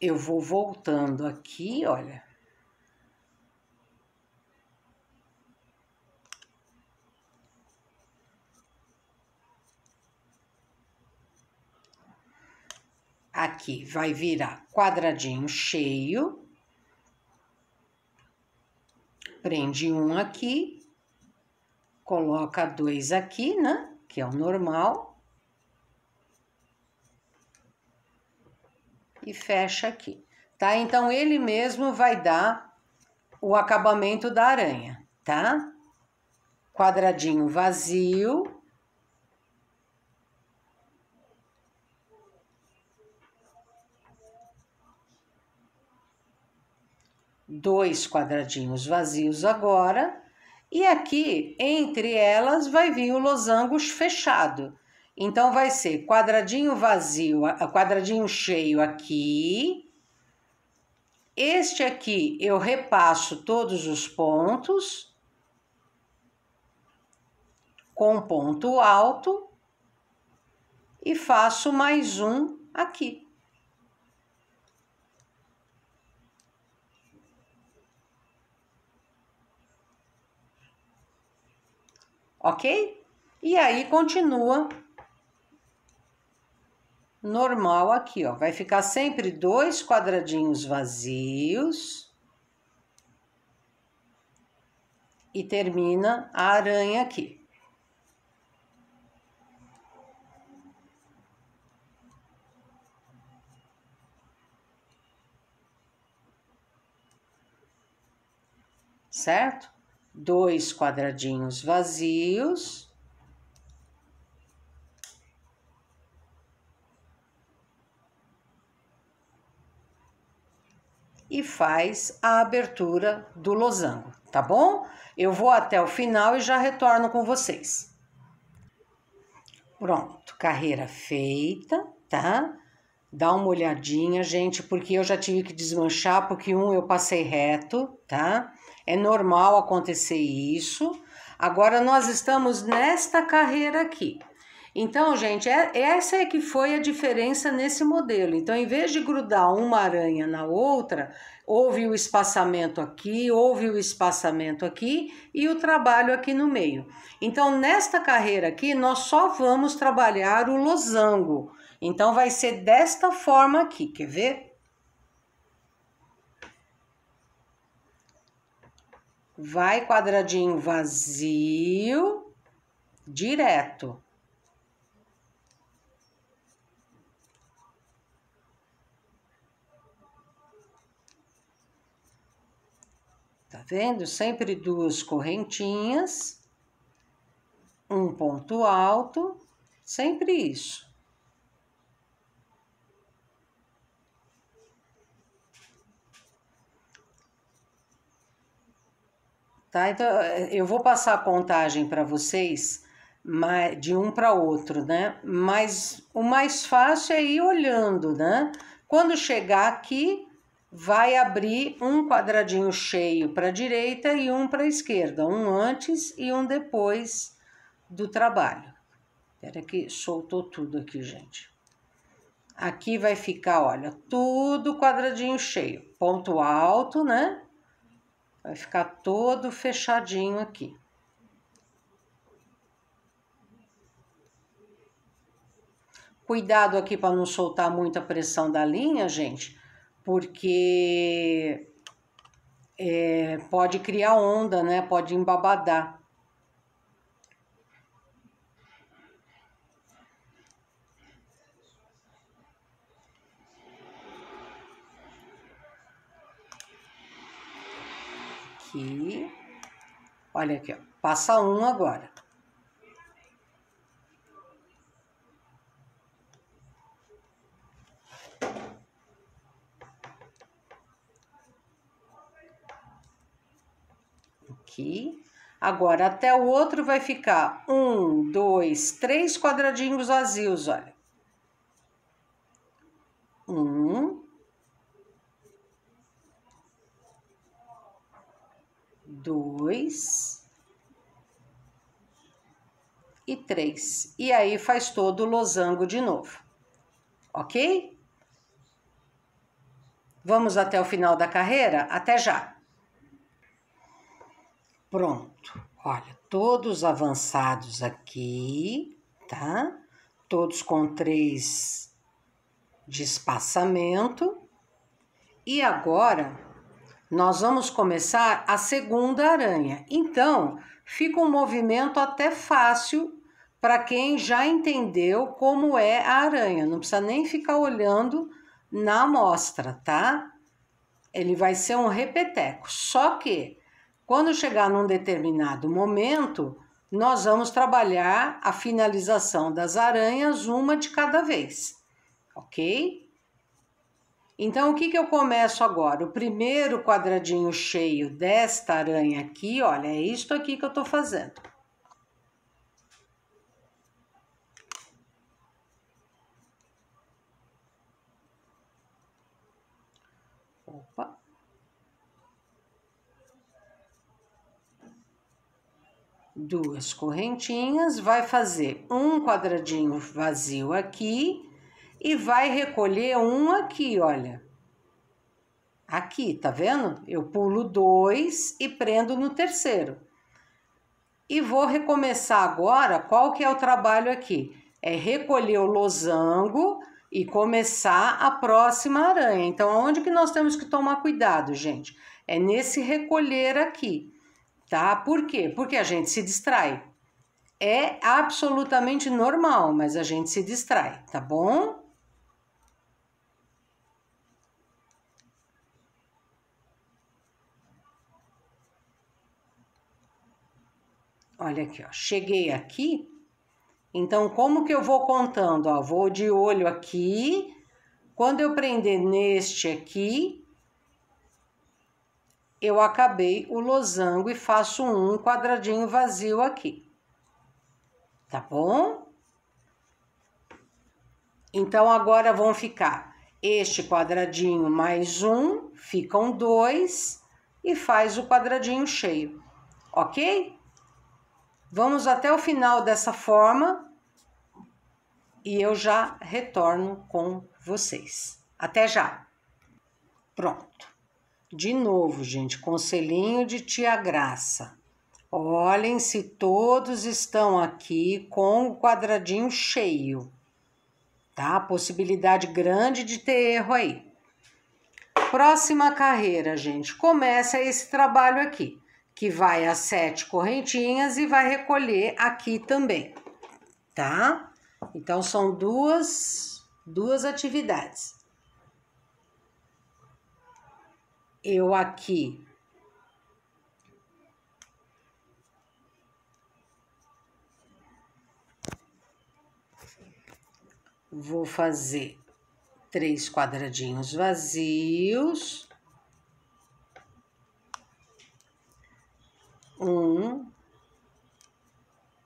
Eu vou voltando aqui, olha. Aqui vai virar quadradinho cheio. Prende um aqui, coloca dois aqui, né? Que é o normal. E fecha aqui, tá? Então, ele mesmo vai dar o acabamento da aranha, tá? Quadradinho vazio dois quadradinhos vazios agora, e aqui entre elas vai vir o losango fechado. Então vai ser quadradinho vazio, quadradinho cheio aqui. Este aqui eu repasso todos os pontos com ponto alto e faço mais um aqui. ok? E aí continua normal aqui, ó. Vai ficar sempre dois quadradinhos vazios. E termina a aranha aqui. Certo? dois quadradinhos vazios. E faz a abertura do losango, tá bom? Eu vou até o final e já retorno com vocês. Pronto, carreira feita, tá? Dá uma olhadinha, gente, porque eu já tive que desmanchar, porque um eu passei reto, tá? é normal acontecer isso. Agora nós estamos nesta carreira aqui. Então, gente, é, essa é que foi a diferença nesse modelo. Então, em vez de grudar uma aranha na outra, houve o espaçamento aqui, houve o espaçamento aqui e o trabalho aqui no meio. Então, nesta carreira aqui, nós só vamos trabalhar o losango. Então, vai ser desta forma aqui, quer ver? vai quadradinho vazio, direto. Tá vendo? Sempre duas correntinhas, um ponto alto, sempre isso. Tá? Então, eh, eu vou passar a contagem para vocês de um para outro, né? Mas o mais fácil é ir olhando, né? Quando chegar aqui, vai abrir um quadradinho cheio para a direita e um para a esquerda, um antes e um depois do trabalho. Espera que soltou tudo aqui, gente. Aqui vai ficar, olha, tudo quadradinho cheio. Ponto alto, né? Vai ficar todo fechadinho aqui. Cuidado aqui para não soltar muito a pressão da linha, gente, porque é, pode criar onda, né? Pode embabadar. aqui. Olha aqui, ó. Passa um agora. Aqui. Agora, até o outro vai ficar um, dois, três quadradinhos vazios, olha. Um, dois e três. E aí faz todo o losango de novo, ok? Vamos até o final da carreira? Até já! Pronto, olha, todos avançados aqui, tá? Todos com três de espaçamento. E agora, nós vamos começar a segunda aranha, então fica um movimento até fácil para quem já entendeu como é a aranha, não precisa nem ficar olhando na amostra, tá? Ele vai ser um repeteco, só que quando chegar num determinado momento, nós vamos trabalhar a finalização das aranhas uma de cada vez, ok? Então, o que, que eu começo agora? O primeiro quadradinho cheio desta aranha aqui, olha, é isto aqui que eu tô fazendo. Opa. Duas correntinhas, vai fazer um quadradinho vazio aqui e vai recolher um aqui, olha. Aqui, tá vendo? Eu pulo dois e prendo no terceiro. E vou recomeçar agora, qual que é o trabalho aqui? É recolher o losango e começar a próxima aranha. Então, onde que nós temos que tomar cuidado, gente? É nesse recolher aqui, tá? Por quê? Porque a gente se distrai. É absolutamente normal, mas a gente se distrai, tá bom? Olha aqui, ó. Cheguei aqui. Então, como que eu vou contando? Ó, vou de olho aqui. Quando eu prender neste aqui, eu acabei o losango e faço um quadradinho vazio aqui. Tá bom? Então, agora vão ficar este quadradinho mais um, ficam dois e faz o quadradinho cheio, ok? Vamos até o final dessa forma e eu já retorno com vocês. Até já. Pronto. De novo, gente, conselhinho de tia Graça. Olhem se todos estão aqui com o quadradinho cheio. Tá? Possibilidade grande de ter erro aí. Próxima carreira, gente. Começa esse trabalho aqui que vai a sete correntinhas e vai recolher aqui também, tá? Então, são duas, duas atividades. Eu aqui vou fazer três quadradinhos vazios. um,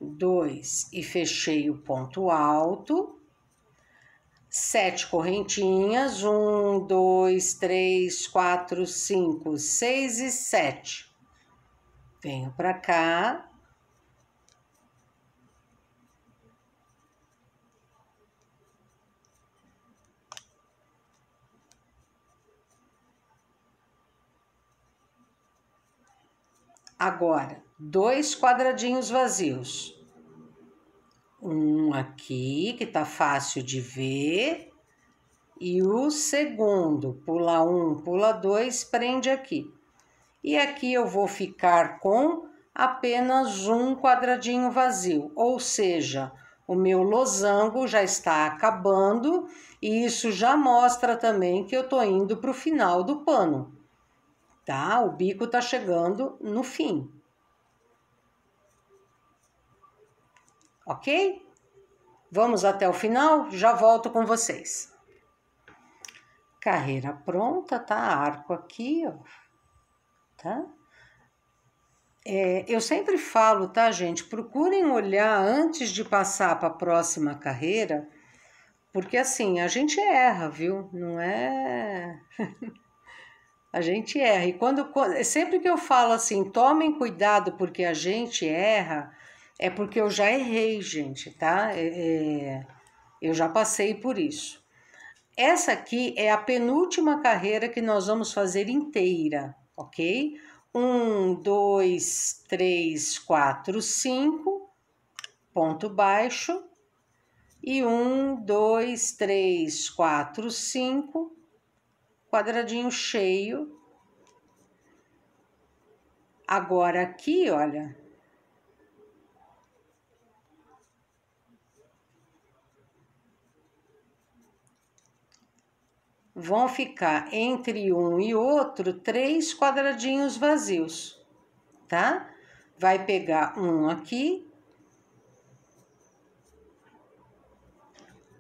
dois e fechei o ponto alto, sete correntinhas, um, dois, três, quatro, cinco, seis e sete. Venho para cá, Agora, dois quadradinhos vazios. Um aqui, que tá fácil de ver. E o segundo, pula um, pula dois, prende aqui. E aqui eu vou ficar com apenas um quadradinho vazio, ou seja, o meu losango já está acabando e isso já mostra também que eu estou indo para o final do pano tá? O bico tá chegando no fim. Ok? Vamos até o final, já volto com vocês. Carreira pronta, tá? Arco aqui, ó. Tá? É, eu sempre falo, tá, gente? Procurem olhar antes de passar para a próxima carreira, porque assim, a gente erra, viu? Não é. A gente erra. E quando sempre que eu falo assim, tomem cuidado porque a gente erra, é porque eu já errei, gente, tá? É, é, eu já passei por isso. Essa aqui é a penúltima carreira que nós vamos fazer inteira, ok? Um, dois, três, quatro, cinco, ponto baixo. E um, dois, três, quatro, cinco, quadradinho cheio. Agora aqui, olha, vão ficar entre um e outro três quadradinhos vazios, tá? Vai pegar um aqui,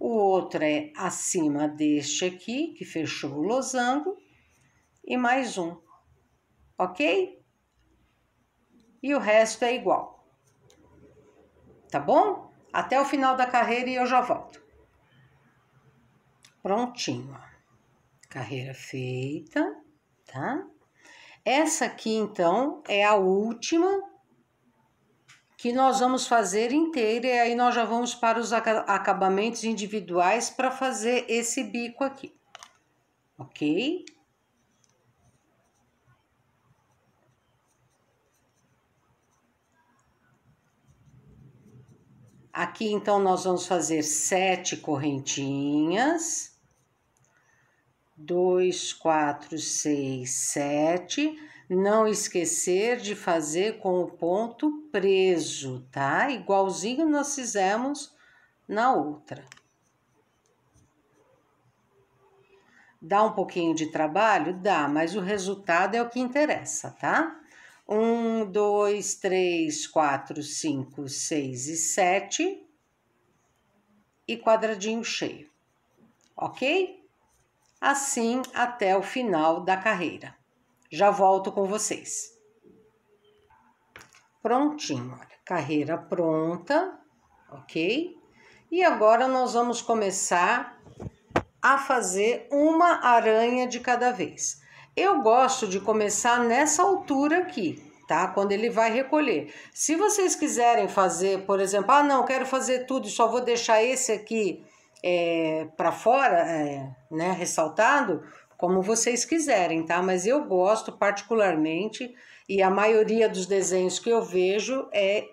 o outro é acima deste aqui, que fechou o losango, e mais um, ok? E o resto é igual, tá bom? Até o final da carreira e eu já volto. Prontinho, ó. Carreira feita, tá? Essa aqui, então, é a última que nós vamos fazer inteira e aí nós já vamos para os acabamentos individuais para fazer esse bico aqui, ok? Aqui, então, nós vamos fazer sete correntinhas. Dois, quatro, seis, sete. Não esquecer de fazer com o ponto preso, tá? Igualzinho nós fizemos na outra. Dá um pouquinho de trabalho? Dá, mas o resultado é o que interessa, tá? Um, dois, três, quatro, cinco, seis e sete e quadradinho cheio, ok? Assim até o final da carreira. Já volto com vocês. Prontinho, carreira pronta, ok? E agora nós vamos começar a fazer uma aranha de cada vez. Eu gosto de começar nessa altura aqui, tá? Quando ele vai recolher. Se vocês quiserem fazer, por exemplo, ah, não, quero fazer tudo, só vou deixar esse aqui é, eh, para fora, é, né, ressaltado, como vocês quiserem, tá? Mas eu gosto particularmente e a maioria dos desenhos que eu vejo é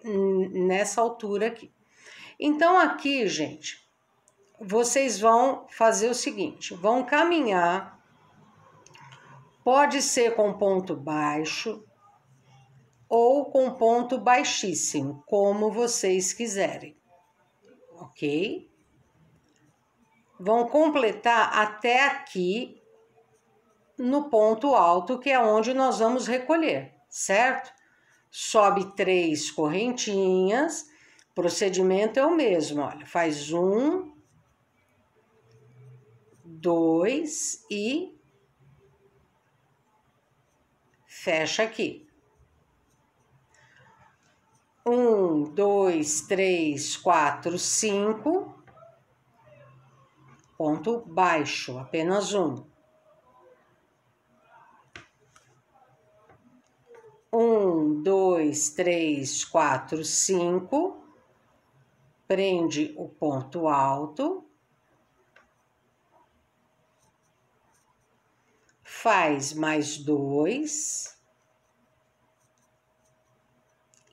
nessa altura aqui. Então aqui, gente, vocês vão fazer o seguinte, vão caminhar pode ser com ponto baixo ou com ponto baixíssimo, como vocês quiserem. OK? Vão completar até aqui no ponto alto, que é onde nós vamos recolher, certo? Sobe três correntinhas, procedimento é o mesmo, olha, faz um, dois e fecha aqui. Um, dois, três, quatro, cinco, ponto baixo, apenas um. Um, dois, três, quatro, cinco. Prende o ponto alto. Faz mais dois.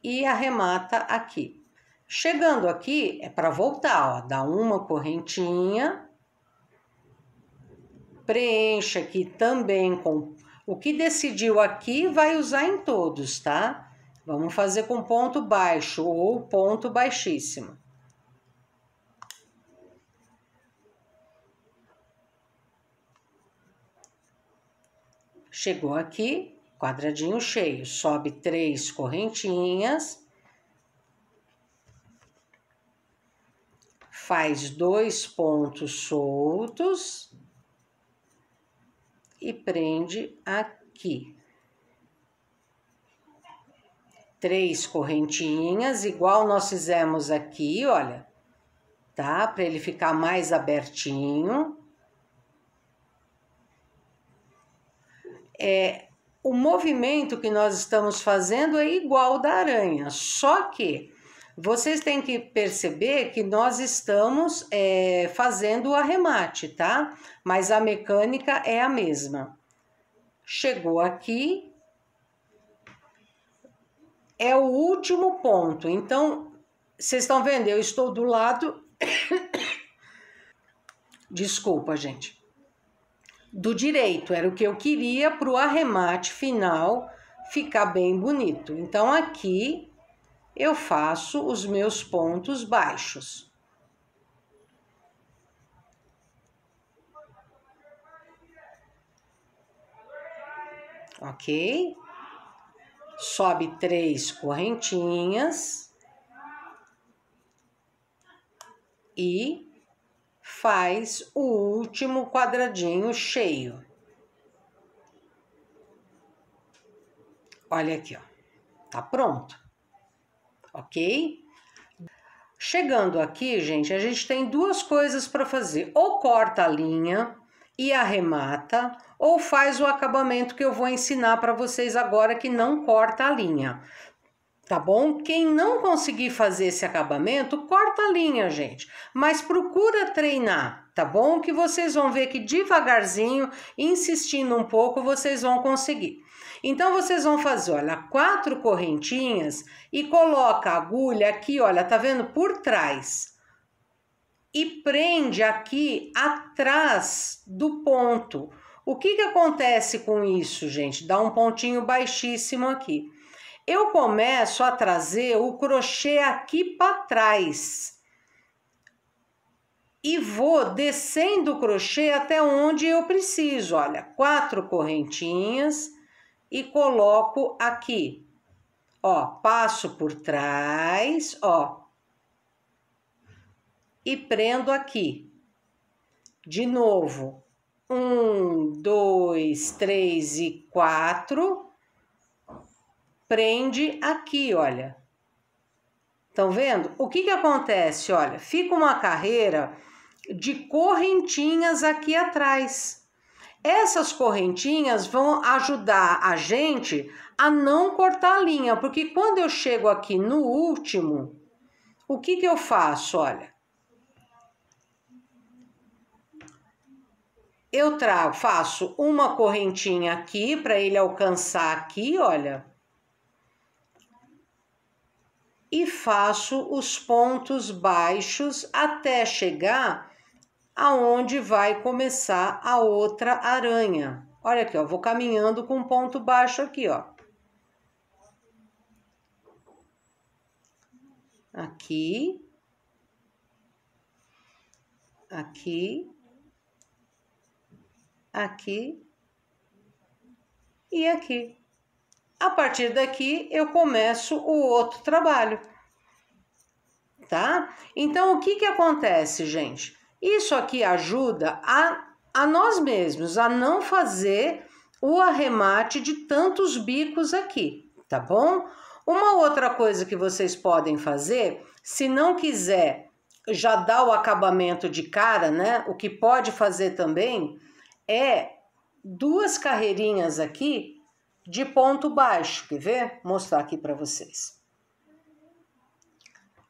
E arremata aqui. Chegando aqui, é para voltar, ó, dá uma correntinha, preenche aqui também com o que decidiu aqui vai usar em todos, tá? Vamos fazer com ponto baixo ou ponto baixíssimo. Chegou aqui, quadradinho cheio, sobe três correntinhas. Faz dois pontos soltos e prende aqui. Três correntinhas, igual nós fizemos aqui, olha, tá? Para ele ficar mais abertinho. É, o movimento que nós estamos fazendo é igual da aranha, só que vocês têm que perceber que nós estamos é, fazendo o arremate, tá? Mas a mecânica é a mesma. Chegou aqui, é o último ponto. Então, vocês estão vendo? Eu estou do lado. Desculpa, gente. Do direito, era o que eu queria para o arremate final ficar bem bonito. Então, aqui eu faço os meus pontos baixos. Ok? Sobe três correntinhas e faz o último quadradinho cheio. Olha aqui, ó. Tá pronto ok? Chegando aqui, gente, a gente tem duas coisas para fazer: ou corta a linha e arremata, ou faz o acabamento que eu vou ensinar para vocês agora que não corta a linha. Tá bom? Quem não conseguir fazer esse acabamento, corta a linha, gente, mas procura treinar, tá bom? Que vocês vão ver que devagarzinho, insistindo um pouco, vocês vão conseguir. Então vocês vão fazer, olha, quatro correntinhas e coloca a agulha aqui, olha, tá vendo? Por trás. E prende aqui atrás do ponto. O que que acontece com isso, gente? Dá um pontinho baixíssimo aqui. Eu começo a trazer o crochê aqui para trás e vou descendo o crochê até onde eu preciso. Olha, quatro correntinhas e coloco aqui. Ó, passo por trás, ó. E prendo aqui. De novo. Um, dois, três e quatro. Prende aqui, olha. Estão vendo? O que que acontece? Olha, fica uma carreira de correntinhas aqui atrás. Essas correntinhas vão ajudar a gente a não cortar a linha, porque quando eu chego aqui no último, o que, que eu faço? Olha, eu trago, faço uma correntinha aqui para ele alcançar aqui, olha. E faço os pontos baixos até chegar aonde vai começar a outra aranha. Olha aqui, ó, vou caminhando com um ponto baixo aqui, ó. Aqui. Aqui. Aqui. E aqui. A partir daqui, eu começo o outro trabalho tá? Então, o que que acontece, gente? Isso aqui ajuda a, a nós mesmos a não fazer o arremate de tantos bicos aqui, tá bom? Uma outra coisa que vocês podem fazer, se não quiser já dar o acabamento de cara, né? O que pode fazer também é duas carreirinhas aqui de ponto baixo, quer ver? Mostrar aqui para vocês.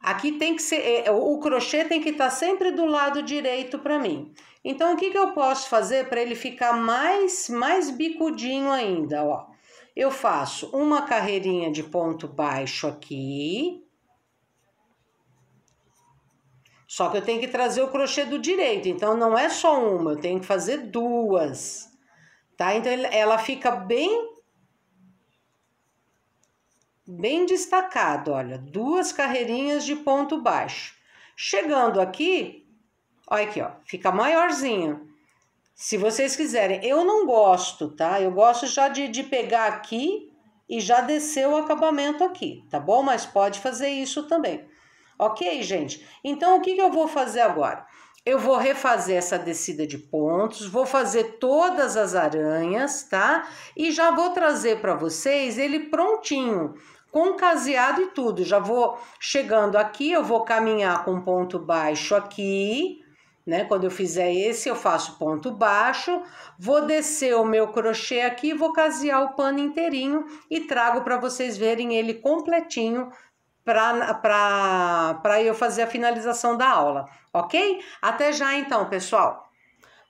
Aqui tem que ser, é, o crochê tem que estar tá sempre do lado direito para mim. Então, o que, que eu posso fazer para ele ficar mais, mais bicudinho ainda, ó? Eu faço uma carreirinha de ponto baixo aqui. Só que eu tenho que trazer o crochê do direito, então não é só uma, eu tenho que fazer duas, tá? Então, ela fica bem bem destacado, olha, duas carreirinhas de ponto baixo. Chegando aqui, olha aqui, ó, fica maiorzinho. Se vocês quiserem, eu não gosto, tá? Eu gosto já de, de pegar aqui e já descer o acabamento aqui, tá bom? Mas pode fazer isso também. Ok, gente? Então, o que, que eu vou fazer agora? Eu vou refazer essa descida de pontos, vou fazer todas as aranhas, tá? E já vou trazer para vocês ele prontinho com caseado e tudo. Já vou chegando aqui, eu vou caminhar com ponto baixo aqui, né? Quando eu fizer esse, eu faço ponto baixo, vou descer o meu crochê aqui, vou casear o pano inteirinho e trago para vocês verem ele completinho para eu fazer a finalização da aula, ok? Até já então, pessoal!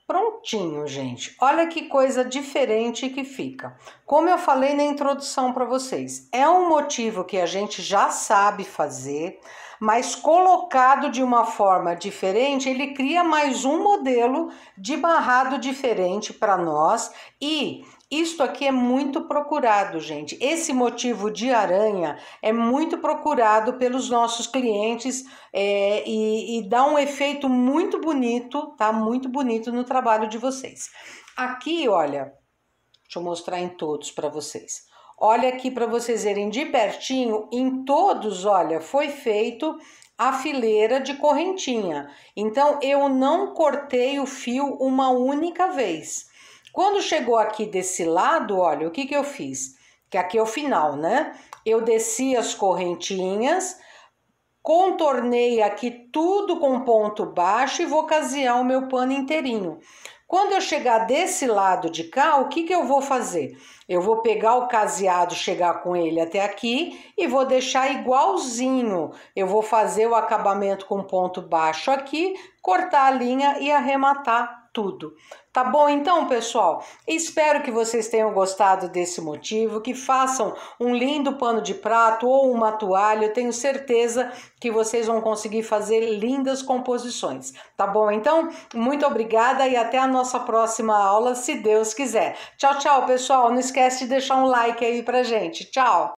Prontinho, gente. Olha que coisa diferente que fica. Como eu falei na introdução para vocês, é um motivo que a gente já sabe fazer, mas colocado de uma forma diferente, ele cria mais um modelo de barrado diferente para nós e isto aqui é muito procurado, gente. Esse motivo de aranha é muito procurado pelos nossos clientes é, e, e dá um efeito muito bonito, tá? Muito bonito no trabalho de vocês. Aqui, olha, deixa eu mostrar em todos para vocês. Olha aqui para vocês verem de pertinho, em todos, olha, foi feito a fileira de correntinha. Então, eu não cortei o fio uma única vez. Quando chegou aqui desse lado, olha, o que, que eu fiz? Que aqui é o final, né? Eu desci as correntinhas, contornei aqui tudo com ponto baixo e vou casear o meu pano inteirinho. Quando eu chegar desse lado de cá, o que, que eu vou fazer? Eu vou pegar o caseado, chegar com ele até aqui e vou deixar igualzinho. Eu vou fazer o acabamento com ponto baixo aqui, cortar a linha e arrematar tudo. Tá bom então, pessoal? Espero que vocês tenham gostado desse motivo, que façam um lindo pano de prato ou uma toalha. Eu tenho certeza que vocês vão conseguir fazer lindas composições. Tá bom então? Muito obrigada e até a nossa próxima aula, se Deus quiser. Tchau, tchau, pessoal. Não esquece de deixar um like aí pra gente. Tchau.